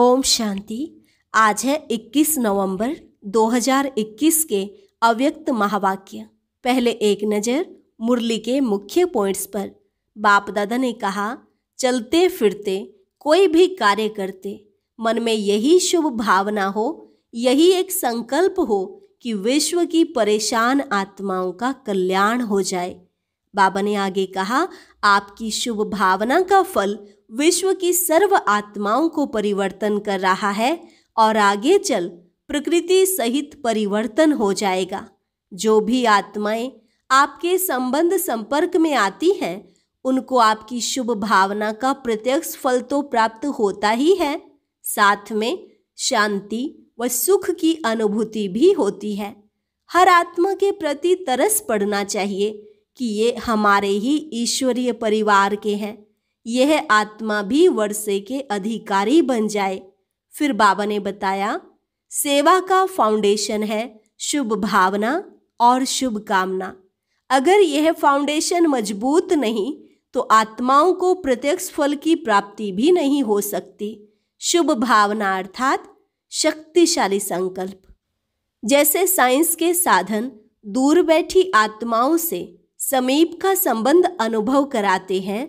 ओम शांति आज है 21 नवंबर 2021 के अव्यक्त महावाक्य पहले एक नज़र मुरली के मुख्य पॉइंट्स पर बाप दादा ने कहा चलते फिरते कोई भी कार्य करते मन में यही शुभ भावना हो यही एक संकल्प हो कि विश्व की परेशान आत्माओं का कल्याण हो जाए बाबा ने आगे कहा आपकी शुभ भावना का फल विश्व की सर्व आत्माओं को परिवर्तन कर रहा है और आगे चल प्रकृति सहित परिवर्तन हो जाएगा जो भी आत्माएं आपके संबंध संपर्क में आती हैं उनको आपकी शुभ भावना का प्रत्यक्ष फल तो प्राप्त होता ही है साथ में शांति व सुख की अनुभूति भी होती है हर आत्मा के प्रति तरस पड़ना चाहिए कि ये हमारे ही ईश्वरीय परिवार के हैं यह आत्मा भी वर्षे के अधिकारी बन जाए फिर बाबा ने बताया सेवा का फाउंडेशन है शुभ भावना और शुभ कामना अगर यह फाउंडेशन मजबूत नहीं तो आत्माओं को प्रत्यक्ष फल की प्राप्ति भी नहीं हो सकती शुभ भावना अर्थात शक्तिशाली संकल्प जैसे साइंस के साधन दूर बैठी आत्माओं से समीप का संबंध अनुभव कराते हैं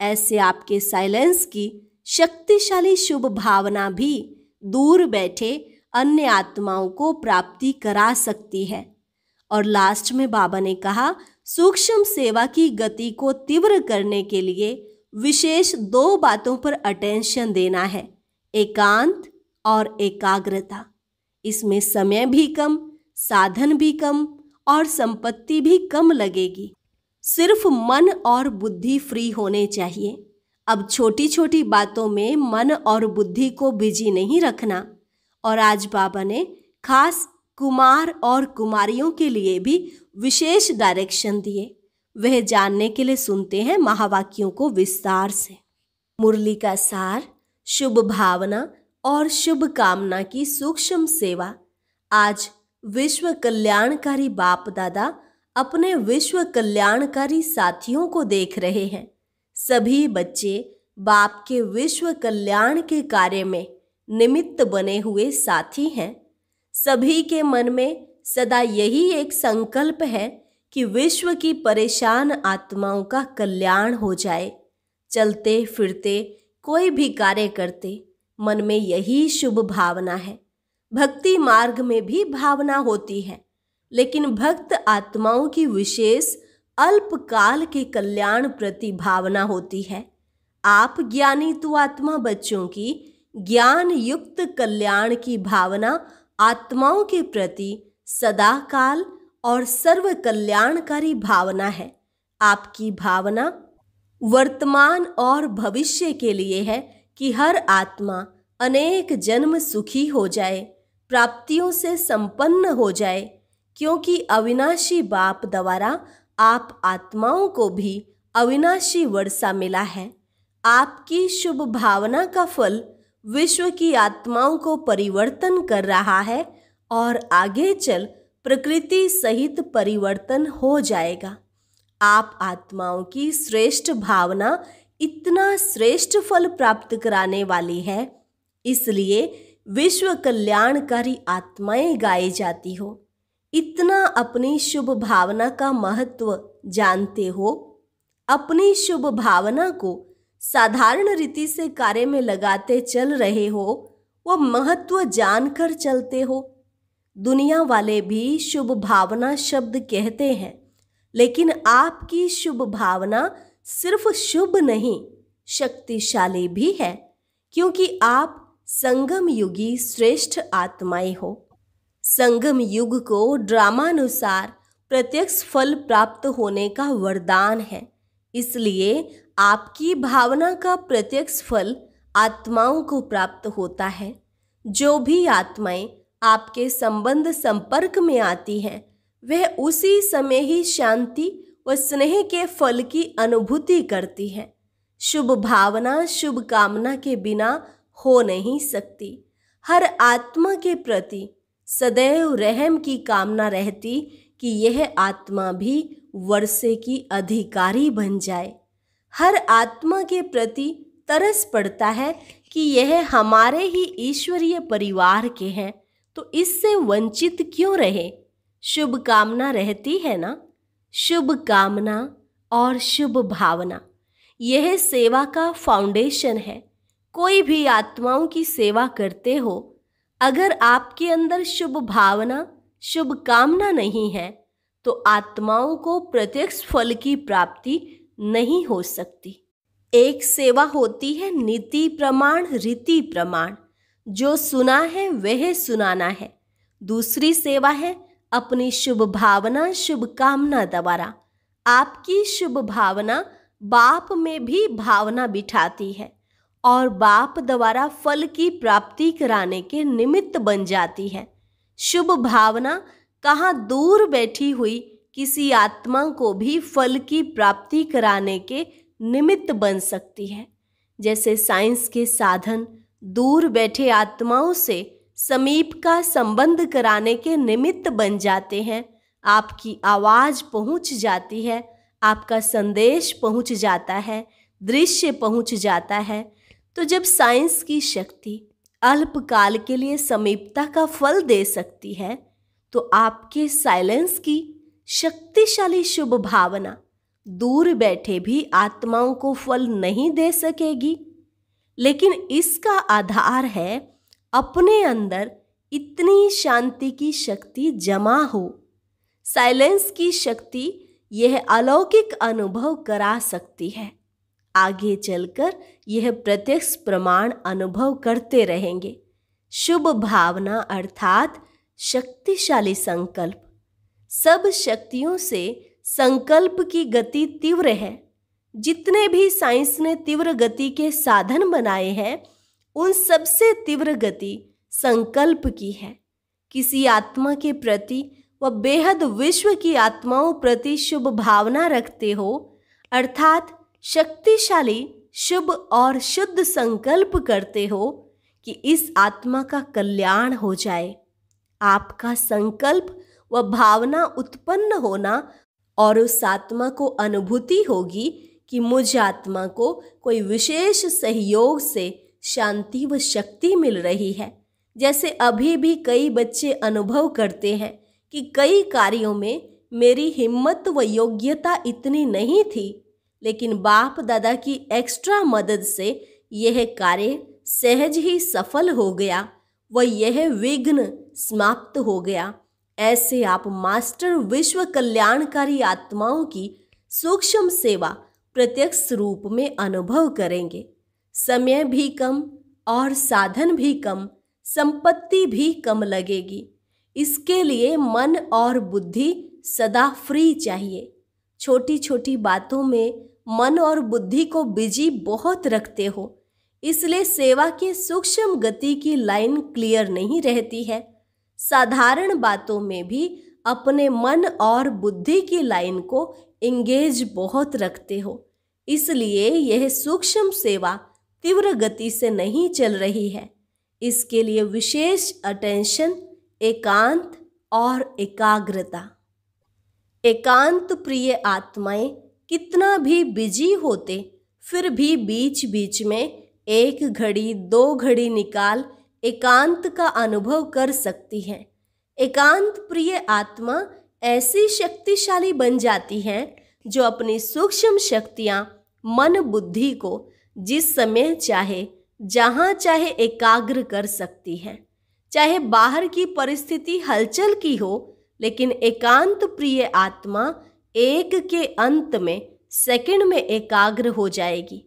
ऐसे आपके साइलेंस की शक्तिशाली शुभ भावना भी दूर बैठे अन्य आत्माओं को प्राप्ति करा सकती है और लास्ट में बाबा ने कहा सूक्ष्म सेवा की गति को तीव्र करने के लिए विशेष दो बातों पर अटेंशन देना है एकांत और एकाग्रता इसमें समय भी कम साधन भी कम और संपत्ति भी कम लगेगी सिर्फ मन और बुद्धि फ्री होने चाहिए अब छोटी छोटी बातों में मन और बुद्धि को बिजी नहीं रखना और आज बाबा ने खास कुमार और कुमारियों के लिए भी विशेष डायरेक्शन दिए वह जानने के लिए सुनते हैं महावाक्यों को विस्तार से मुरली का सार शुभ भावना और शुभ कामना की सूक्ष्म सेवा आज विश्व कल्याणकारी बाप दादा अपने विश्व कल्याणकारी साथियों को देख रहे हैं सभी बच्चे बाप के विश्व कल्याण के कार्य में निमित्त बने हुए साथी हैं सभी के मन में सदा यही एक संकल्प है कि विश्व की परेशान आत्माओं का कल्याण हो जाए चलते फिरते कोई भी कार्य करते मन में यही शुभ भावना है भक्ति मार्ग में भी भावना होती है लेकिन भक्त आत्माओं की विशेष अल्पकाल के कल्याण प्रति भावना होती है आप ज्ञानी तो आत्मा बच्चों की ज्ञान युक्त कल्याण की भावना आत्माओं के प्रति सदा काल और सर्व कल्याणकारी भावना है आपकी भावना वर्तमान और भविष्य के लिए है कि हर आत्मा अनेक जन्म सुखी हो जाए प्राप्तियों से संपन्न हो जाए क्योंकि अविनाशी बाप द्वारा आप आत्माओं को भी अविनाशी वर्षा मिला है आपकी शुभ भावना का फल विश्व की आत्माओं को परिवर्तन कर रहा है और आगे चल प्रकृति सहित परिवर्तन हो जाएगा आप आत्माओं की श्रेष्ठ भावना इतना श्रेष्ठ फल प्राप्त कराने वाली है इसलिए विश्व कल्याणकारी आत्माएं गाई जाती हो इतना अपनी शुभ भावना का महत्व जानते हो अपनी शुभ भावना को साधारण रीति से कार्य में लगाते चल रहे हो वो महत्व जानकर चलते हो दुनिया वाले भी शुभ भावना शब्द कहते हैं लेकिन आपकी शुभ भावना सिर्फ शुभ नहीं शक्तिशाली भी है क्योंकि आप संगम युगी श्रेष्ठ आत्माएं हो संगम युग को ड्रामानुसार प्रत्यक्ष फल प्राप्त होने का वरदान है इसलिए आपकी भावना का प्रत्यक्ष फल आत्माओं को प्राप्त होता है जो भी आत्माएं आपके संबंध संपर्क में आती हैं वह उसी समय ही शांति व स्नेह के फल की अनुभूति करती है शुभ भावना शुभ कामना के बिना हो नहीं सकती हर आत्मा के प्रति सदैव रहम की कामना रहती कि यह आत्मा भी वर्षे की अधिकारी बन जाए हर आत्मा के प्रति तरस पड़ता है कि यह हमारे ही ईश्वरीय परिवार के हैं तो इससे वंचित क्यों रहे शुभ कामना रहती है ना शुभ कामना और शुभ भावना यह सेवा का फाउंडेशन है कोई भी आत्माओं की सेवा करते हो अगर आपके अंदर शुभ भावना शुभ कामना नहीं है तो आत्माओं को प्रत्यक्ष फल की प्राप्ति नहीं हो सकती एक सेवा होती है नीति प्रमाण रीति प्रमाण जो सुना है वह सुनाना है दूसरी सेवा है अपनी शुभ भावना शुभ कामना द्वारा आपकी शुभ भावना बाप में भी भावना बिठाती है और बाप द्वारा फल की प्राप्ति कराने के निमित्त बन जाती है शुभ भावना कहाँ दूर बैठी हुई किसी आत्मा को भी फल की प्राप्ति कराने के निमित्त बन सकती है जैसे साइंस के साधन दूर बैठे आत्माओं से समीप का संबंध कराने के निमित्त बन जाते हैं आपकी आवाज़ पहुंच जाती है आपका संदेश पहुंच जाता है दृश्य पहुंच जाता है तो जब साइंस की शक्ति अल्पकाल के लिए समीपता का फल दे सकती है तो आपके साइलेंस की शक्तिशाली शुभ भावना दूर बैठे भी आत्माओं को फल नहीं दे सकेगी लेकिन इसका आधार है अपने अंदर इतनी शांति की शक्ति जमा हो साइलेंस की शक्ति यह अलौकिक अनुभव करा सकती है आगे चलकर यह प्रत्यक्ष प्रमाण अनुभव करते रहेंगे शुभ भावना अर्थात शक्तिशाली संकल्प सब शक्तियों से संकल्प की गति तीव्र है जितने भी साइंस ने तीव्र गति के साधन बनाए हैं उन सबसे तीव्र गति संकल्प की है किसी आत्मा के प्रति व बेहद विश्व की आत्माओं प्रति शुभ भावना रखते हो अर्थात शक्तिशाली शुभ और शुद्ध संकल्प करते हो कि इस आत्मा का कल्याण हो जाए आपका संकल्प व भावना उत्पन्न होना और उस आत्मा को अनुभूति होगी कि मुझ आत्मा को कोई विशेष सहयोग से शांति व शक्ति मिल रही है जैसे अभी भी कई बच्चे अनुभव करते हैं कि कई कार्यों में मेरी हिम्मत व योग्यता इतनी नहीं थी लेकिन बाप दादा की एक्स्ट्रा मदद से यह कार्य सहज ही सफल हो गया व यह विघ्न समाप्त हो गया ऐसे आप मास्टर विश्व कल्याणकारी आत्माओं की सूक्ष्म सेवा प्रत्यक्ष रूप में अनुभव करेंगे समय भी कम और साधन भी कम संपत्ति भी कम लगेगी इसके लिए मन और बुद्धि सदा फ्री चाहिए छोटी छोटी बातों में मन और बुद्धि को बिजी बहुत रखते हो इसलिए सेवा की सूक्ष्म गति की लाइन क्लियर नहीं रहती है साधारण बातों में भी अपने मन और बुद्धि की लाइन को इंगेज बहुत रखते हो इसलिए यह सूक्ष्म सेवा तीव्र गति से नहीं चल रही है इसके लिए विशेष अटेंशन एकांत और एकाग्रता एकांत प्रिय आत्माएं कितना भी बिजी होते फिर भी बीच बीच में एक घड़ी दो घड़ी निकाल एकांत का अनुभव कर सकती हैं एकांत प्रिय आत्मा ऐसी शक्तिशाली बन जाती हैं जो अपनी सूक्ष्म शक्तियाँ मन बुद्धि को जिस समय चाहे जहाँ चाहे एकाग्र कर सकती हैं चाहे बाहर की परिस्थिति हलचल की हो लेकिन एकांत प्रिय आत्मा एक के अंत में सेकंड में एकाग्र हो जाएगी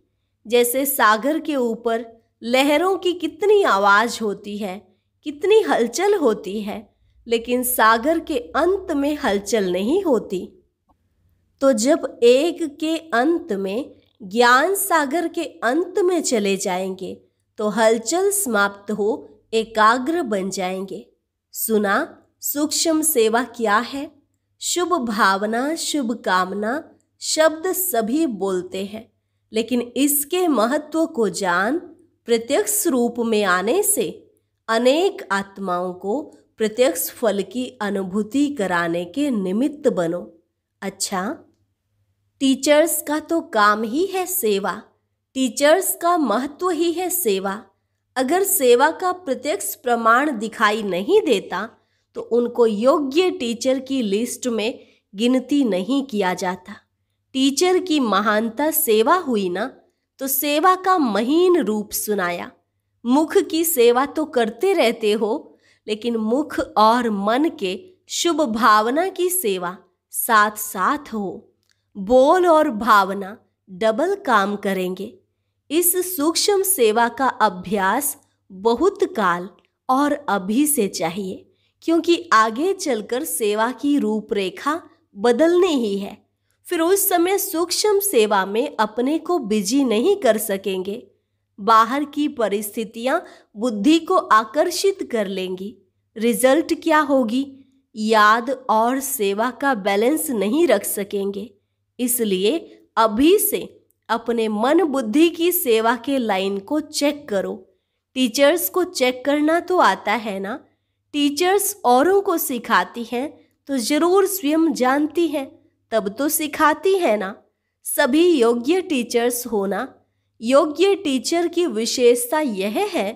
जैसे सागर के ऊपर लहरों की कितनी आवाज़ होती है कितनी हलचल होती है लेकिन सागर के अंत में हलचल नहीं होती तो जब एक के अंत में ज्ञान सागर के अंत में चले जाएंगे तो हलचल समाप्त हो एकाग्र बन जाएंगे सुना सूक्ष्म सेवा क्या है शुभ भावना शुभ कामना शब्द सभी बोलते हैं लेकिन इसके महत्व को जान प्रत्यक्ष रूप में आने से अनेक आत्माओं को प्रत्यक्ष फल की अनुभूति कराने के निमित्त बनो अच्छा टीचर्स का तो काम ही है सेवा टीचर्स का महत्व ही है सेवा अगर सेवा का प्रत्यक्ष प्रमाण दिखाई नहीं देता तो उनको योग्य टीचर की लिस्ट में गिनती नहीं किया जाता टीचर की महानता सेवा हुई ना तो सेवा का महीन रूप सुनाया मुख की सेवा तो करते रहते हो लेकिन मुख और मन के शुभ भावना की सेवा साथ साथ हो बोल और भावना डबल काम करेंगे इस सूक्ष्म सेवा का अभ्यास बहुत काल और अभी से चाहिए क्योंकि आगे चलकर सेवा की रूपरेखा बदलनी ही है फिर उस समय सूक्ष्म सेवा में अपने को बिजी नहीं कर सकेंगे बाहर की परिस्थितियां बुद्धि को आकर्षित कर लेंगी रिजल्ट क्या होगी याद और सेवा का बैलेंस नहीं रख सकेंगे इसलिए अभी से अपने मन बुद्धि की सेवा के लाइन को चेक करो टीचर्स को चेक करना तो आता है ना टीचर्स औरों को सिखाती हैं तो ज़रूर स्वयं जानती हैं तब तो सिखाती है ना सभी योग्य टीचर्स होना योग्य टीचर की विशेषता यह है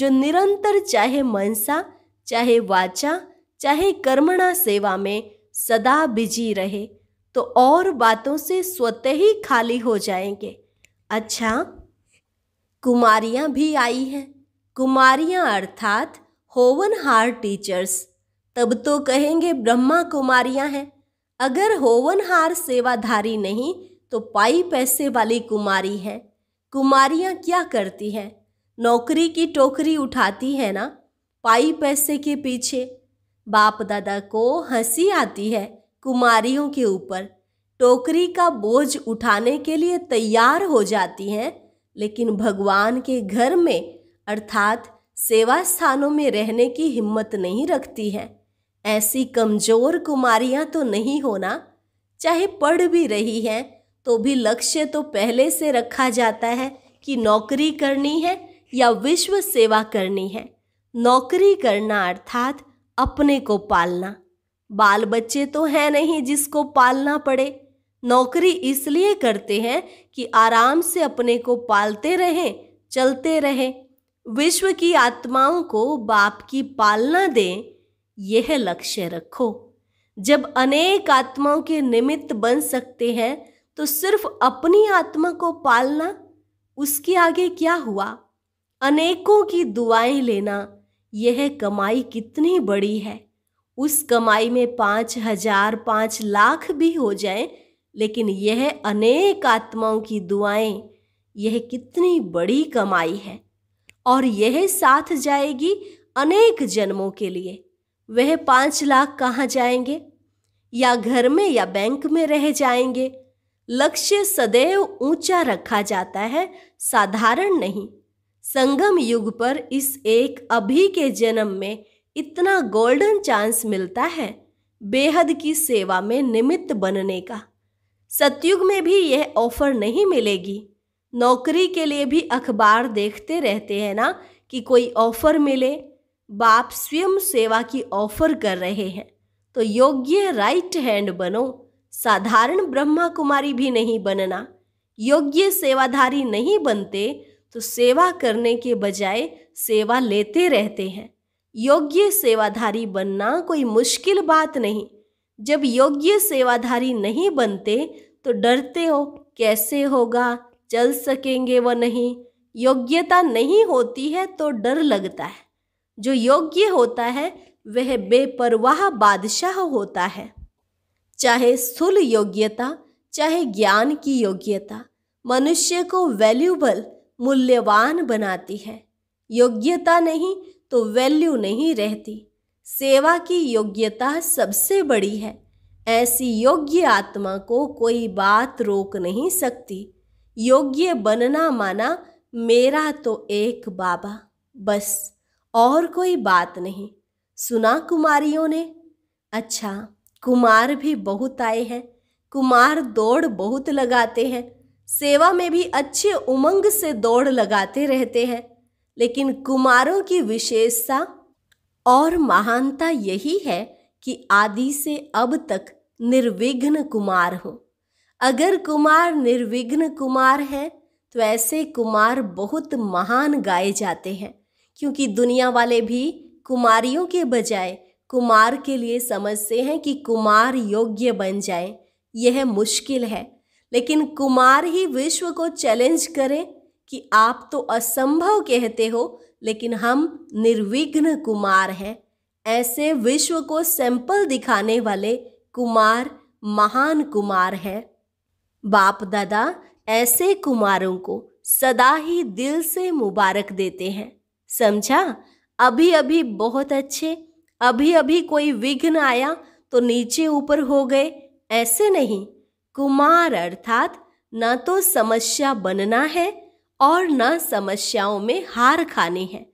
जो निरंतर चाहे मनसा चाहे वाचा चाहे कर्मणा सेवा में सदा बिजी रहे तो और बातों से स्वतः ही खाली हो जाएंगे अच्छा कुमारियाँ भी आई हैं कुमारियाँ अर्थात होवन हार टीचर्स तब तो कहेंगे ब्रह्मा कुमारियां हैं अगर होवन हार सेवाधारी नहीं तो पाई पैसे वाली कुमारी हैं कुमारियां क्या करती हैं नौकरी की टोकरी उठाती है ना पाई पैसे के पीछे बाप दादा को हंसी आती है कुमारियों के ऊपर टोकरी का बोझ उठाने के लिए तैयार हो जाती हैं लेकिन भगवान के घर में अर्थात सेवा स्थानों में रहने की हिम्मत नहीं रखती हैं ऐसी कमजोर कुमारियां तो नहीं होना चाहे पढ़ भी रही हैं तो भी लक्ष्य तो पहले से रखा जाता है कि नौकरी करनी है या विश्व सेवा करनी है नौकरी करना अर्थात अपने को पालना बाल बच्चे तो हैं नहीं जिसको पालना पड़े नौकरी इसलिए करते हैं कि आराम से अपने को पालते रहें चलते रहें विश्व की आत्माओं को बाप की पालना दें यह लक्ष्य रखो जब अनेक आत्माओं के निमित्त बन सकते हैं तो सिर्फ अपनी आत्मा को पालना उसके आगे क्या हुआ अनेकों की दुआएं लेना यह कमाई कितनी बड़ी है उस कमाई में पाँच हजार पाँच लाख भी हो जाए लेकिन यह अनेक आत्माओं की दुआएं यह कितनी बड़ी कमाई है और यह साथ जाएगी अनेक जन्मों के लिए वह पाँच लाख कहाँ जाएंगे या घर में या बैंक में रह जाएंगे लक्ष्य सदैव ऊंचा रखा जाता है साधारण नहीं संगम युग पर इस एक अभी के जन्म में इतना गोल्डन चांस मिलता है बेहद की सेवा में निमित्त बनने का सतयुग में भी यह ऑफर नहीं मिलेगी नौकरी के लिए भी अखबार देखते रहते हैं ना कि कोई ऑफर मिले बाप स्वयं सेवा की ऑफर कर रहे हैं तो योग्य राइट हैंड बनो साधारण ब्रह्मा कुमारी भी नहीं बनना योग्य सेवाधारी नहीं बनते तो सेवा करने के बजाय सेवा लेते रहते हैं योग्य सेवाधारी बनना कोई मुश्किल बात नहीं जब योग्य सेवाधारी नहीं बनते तो डरते हो कैसे होगा चल सकेंगे व नहीं योग्यता नहीं होती है तो डर लगता है जो योग्य होता है वह बेपरवाह बादशाह होता है चाहे सुल योग्यता चाहे ज्ञान की योग्यता मनुष्य को वैल्यूबल मूल्यवान बनाती है योग्यता नहीं तो वैल्यू नहीं रहती सेवा की योग्यता सबसे बड़ी है ऐसी योग्य आत्मा को कोई बात रोक नहीं सकती योग्य बनना माना मेरा तो एक बाबा बस और कोई बात नहीं सुना कुमारियों ने अच्छा कुमार भी बहुत आए हैं कुमार दौड़ बहुत लगाते हैं सेवा में भी अच्छे उमंग से दौड़ लगाते रहते हैं लेकिन कुमारों की विशेषता और महानता यही है कि आदि से अब तक निर्विघ्न कुमार हों अगर कुमार निर्विघ्न कुमार हैं तो ऐसे कुमार बहुत महान गाए जाते हैं क्योंकि दुनिया वाले भी कुमारियों के बजाय कुमार के लिए समझते हैं कि कुमार योग्य बन जाए यह मुश्किल है लेकिन कुमार ही विश्व को चैलेंज करें कि आप तो असंभव कहते हो लेकिन हम निर्विघ्न कुमार हैं ऐसे विश्व को सैंपल दिखाने वाले कुमार महान कुमार हैं बाप दादा ऐसे कुमारों को सदा ही दिल से मुबारक देते हैं समझा अभी अभी बहुत अच्छे अभी अभी कोई विघ्न आया तो नीचे ऊपर हो गए ऐसे नहीं कुमार अर्थात न तो समस्या बनना है और न समस्याओं में हार खानी है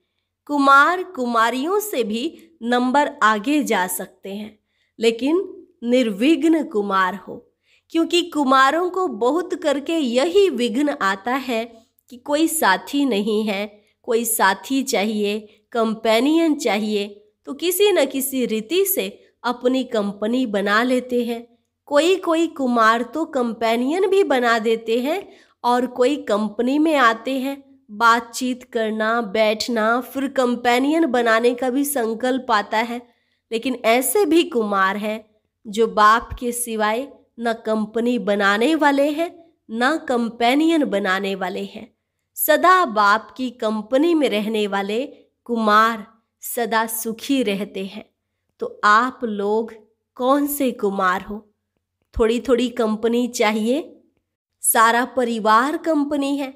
कुमार कुमारियों से भी नंबर आगे जा सकते हैं लेकिन निर्विघ्न कुमार हो क्योंकि कुमारों को बहुत करके यही विघ्न आता है कि कोई साथी नहीं है कोई साथी चाहिए कंपेनियन चाहिए तो किसी न किसी रीति से अपनी कंपनी बना लेते हैं कोई कोई कुमार तो कंपेनियन भी बना देते हैं और कोई कंपनी में आते हैं बातचीत करना बैठना फिर कंपेनियन बनाने का भी संकल्प आता है लेकिन ऐसे भी कुमार हैं जो बाप के सिवाय न कंपनी बनाने वाले हैं न कंपेनियन बनाने वाले हैं सदा बाप की कंपनी में रहने वाले कुमार सदा सुखी रहते हैं तो आप लोग कौन से कुमार हो थोड़ी थोड़ी कंपनी चाहिए सारा परिवार कंपनी है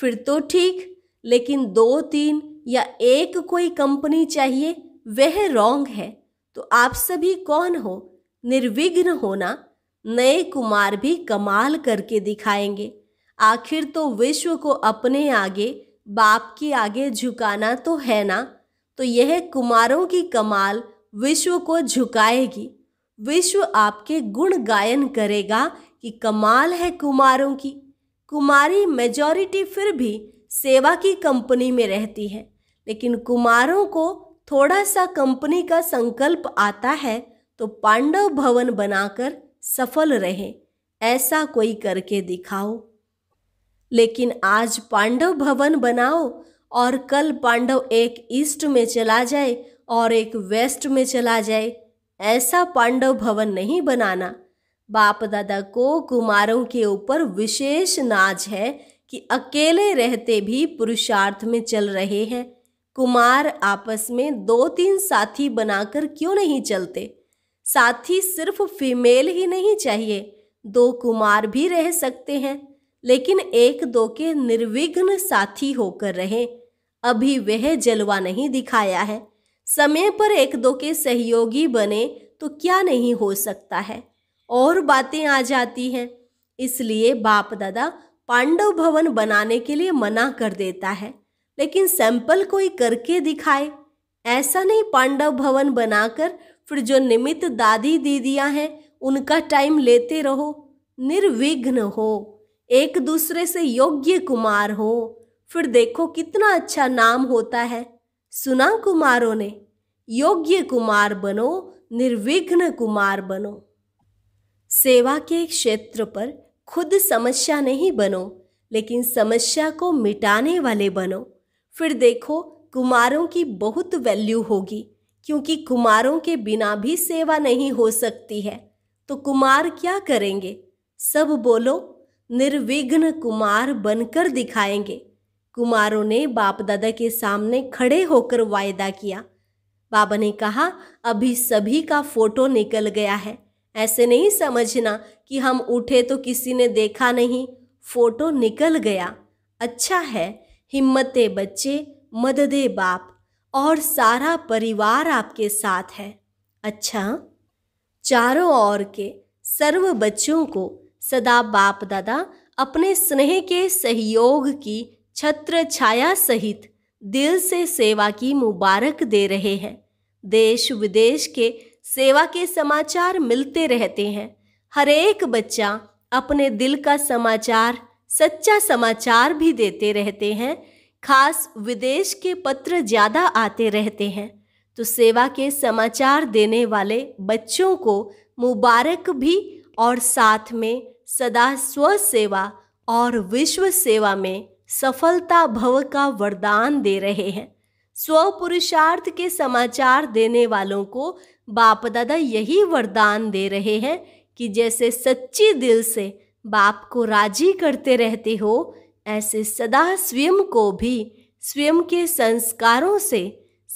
फिर तो ठीक लेकिन दो तीन या एक कोई कंपनी चाहिए वह रॉन्ग है तो आप सभी कौन हो निर्विघ्न होना नए कुमार भी कमाल करके दिखाएंगे आखिर तो विश्व को अपने आगे बाप के आगे झुकाना तो है ना तो यह कुमारों की कमाल विश्व को झुकाएगी विश्व आपके गुण गायन करेगा कि कमाल है कुमारों की कुमारी मेजॉरिटी फिर भी सेवा की कंपनी में रहती है लेकिन कुमारों को थोड़ा सा कंपनी का संकल्प आता है तो पांडव भवन बनाकर सफल रहे ऐसा कोई करके दिखाओ लेकिन आज पांडव भवन बनाओ और कल पांडव एक ईस्ट में चला जाए और एक वेस्ट में चला जाए ऐसा पांडव भवन नहीं बनाना बाप दादा को कुमारों के ऊपर विशेष नाज है कि अकेले रहते भी पुरुषार्थ में चल रहे हैं कुमार आपस में दो तीन साथी बनाकर क्यों नहीं चलते साथ ही सिर्फ फीमेल ही नहीं चाहिए दो कुमार भी रह सकते हैं लेकिन एक दो के निर्विघ्न साथी होकर रहें अभी वह जलवा नहीं दिखाया है समय पर एक दो के सहयोगी बने तो क्या नहीं हो सकता है और बातें आ जाती हैं इसलिए बाप दादा पांडव भवन बनाने के लिए मना कर देता है लेकिन सैंपल कोई करके दिखाए ऐसा नहीं पांडव भवन बनाकर फिर जो निमित्त दादी दीदियाँ हैं उनका टाइम लेते रहो निर्विघ्न हो एक दूसरे से योग्य कुमार हो फिर देखो कितना अच्छा नाम होता है सुना कुमारों ने योग्य कुमार बनो निर्विघ्न कुमार बनो सेवा के क्षेत्र पर खुद समस्या नहीं बनो लेकिन समस्या को मिटाने वाले बनो फिर देखो कुमारों की बहुत वैल्यू होगी क्योंकि कुमारों के बिना भी सेवा नहीं हो सकती है तो कुमार क्या करेंगे सब बोलो निर्विघ्न कुमार बनकर दिखाएंगे कुमारों ने बाप दादा के सामने खड़े होकर वायदा किया बाबा ने कहा अभी सभी का फोटो निकल गया है ऐसे नहीं समझना कि हम उठे तो किसी ने देखा नहीं फोटो निकल गया अच्छा है हिम्मत बच्चे मददे बाप और सारा परिवार आपके साथ है अच्छा चारों ओर के सर्व बच्चों को सदा बाप दादा अपने स्नेह के सहयोग की छत्र छाया सहित दिल से सेवा की मुबारक दे रहे हैं देश विदेश के सेवा के समाचार मिलते रहते हैं हर एक बच्चा अपने दिल का समाचार सच्चा समाचार भी देते रहते हैं खास विदेश के पत्र ज़्यादा आते रहते हैं तो सेवा के समाचार देने वाले बच्चों को मुबारक भी और साथ में सदा स्व सेवा और विश्व सेवा में सफलता भव का वरदान दे रहे हैं स्व पुरुषार्थ के समाचार देने वालों को बाप दादा यही वरदान दे रहे हैं कि जैसे सच्ची दिल से बाप को राजी करते रहते हो ऐसे सदा स्वयं को भी स्वयं के संस्कारों से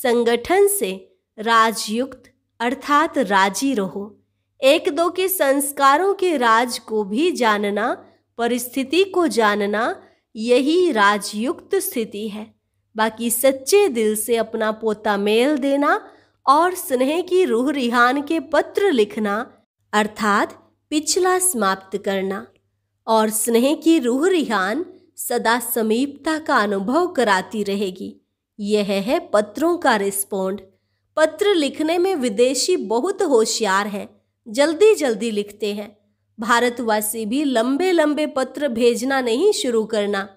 संगठन से राजयुक्त अर्थात राजी रहो एक दो के संस्कारों के राज को भी जानना परिस्थिति को जानना यही राजयुक्त स्थिति है बाकी सच्चे दिल से अपना पोता मेल देना और स्नेह की रूह रिहान के पत्र लिखना अर्थात पिछला समाप्त करना और स्नेह की रूह रिहान सदा समीपता का अनुभव कराती रहेगी यह है पत्रों का रिस्पोंड पत्र लिखने में विदेशी बहुत होशियार हैं जल्दी जल्दी लिखते हैं भारतवासी भी लंबे लंबे पत्र भेजना नहीं शुरू करना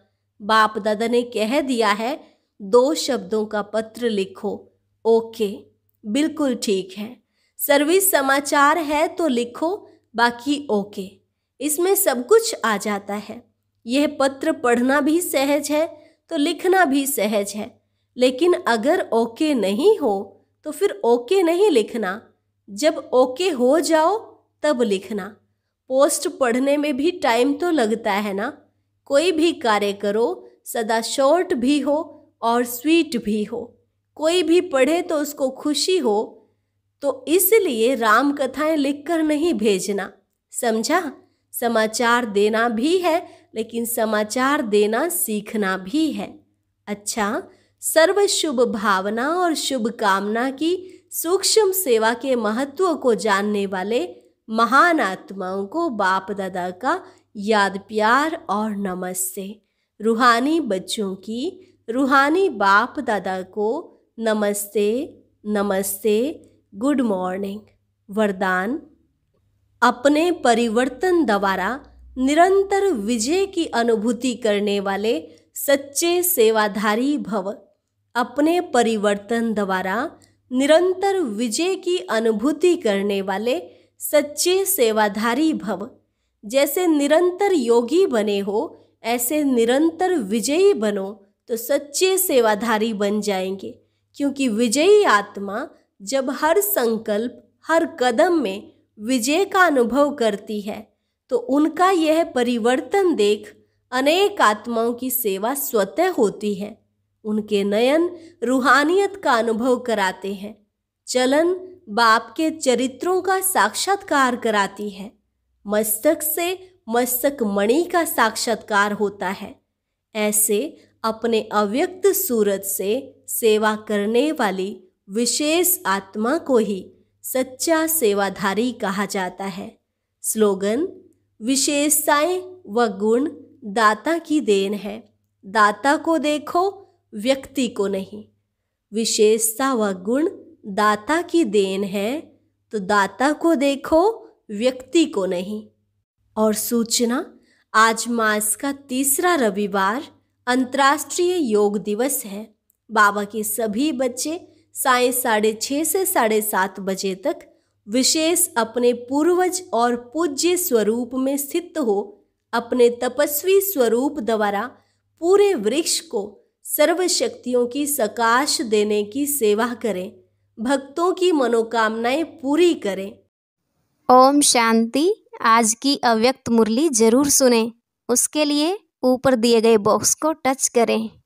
बाप दादा ने कह दिया है दो शब्दों का पत्र लिखो ओके बिल्कुल ठीक है सर्विस समाचार है तो लिखो बाकी ओके इसमें सब कुछ आ जाता है यह पत्र पढ़ना भी सहज है तो लिखना भी सहज है लेकिन अगर ओके नहीं हो तो फिर ओके नहीं लिखना जब ओके हो जाओ तब लिखना पोस्ट पढ़ने में भी टाइम तो लगता है ना कोई भी कार्य करो सदा शॉर्ट भी हो और स्वीट भी हो कोई भी पढ़े तो उसको खुशी हो तो इसलिए राम कथाएं लिखकर नहीं भेजना समझा समाचार देना भी है लेकिन समाचार देना सीखना भी है अच्छा सर्व शुभ भावना और शुभ कामना की सूक्ष्म सेवा के महत्व को जानने वाले महान आत्माओं को बाप दादा का याद प्यार और नमस्ते रूहानी बच्चों की रूहानी बाप दादा को नमस्ते नमस्ते गुड मॉर्निंग वरदान अपने परिवर्तन द्वारा निरंतर विजय की अनुभूति करने वाले सच्चे सेवाधारी भव अपने परिवर्तन द्वारा निरंतर विजय की अनुभूति करने वाले सच्चे सेवाधारी भव जैसे निरंतर योगी बने हो ऐसे निरंतर विजयी बनो तो सच्चे सेवाधारी बन जाएंगे क्योंकि विजयी आत्मा जब हर संकल्प हर कदम में विजय का अनुभव करती है तो उनका यह परिवर्तन देख अनेक आत्माओं की सेवा स्वतः होती है उनके नयन रूहानियत का अनुभव कराते हैं चलन बाप के चरित्रों का साक्षात्कार कराती है मस्तक से मस्तक मणि का साक्षात्कार होता है ऐसे अपने अव्यक्त सूरत से सेवा करने वाली विशेष आत्मा को ही सच्चा सेवाधारी कहा जाता है स्लोगन विशेषताएं व गुण दाता की देन है दाता को देखो व्यक्ति को नहीं विशेषता व गुण दाता की देन है तो दाता को देखो व्यक्ति को नहीं और सूचना आज मास का तीसरा रविवार अंतर्राष्ट्रीय योग दिवस है बाबा के सभी बच्चे साय साढ़े छः से साढ़े सात बजे तक विशेष अपने पूर्वज और पूज्य स्वरूप में स्थित हो अपने तपस्वी स्वरूप द्वारा पूरे वृक्ष को सर्वशक्तियों की सकाश देने की सेवा करें भक्तों की मनोकामनाएं पूरी करें ओम शांति आज की अव्यक्त मुरली जरूर सुने उसके लिए ऊपर दिए गए बॉक्स को टच करें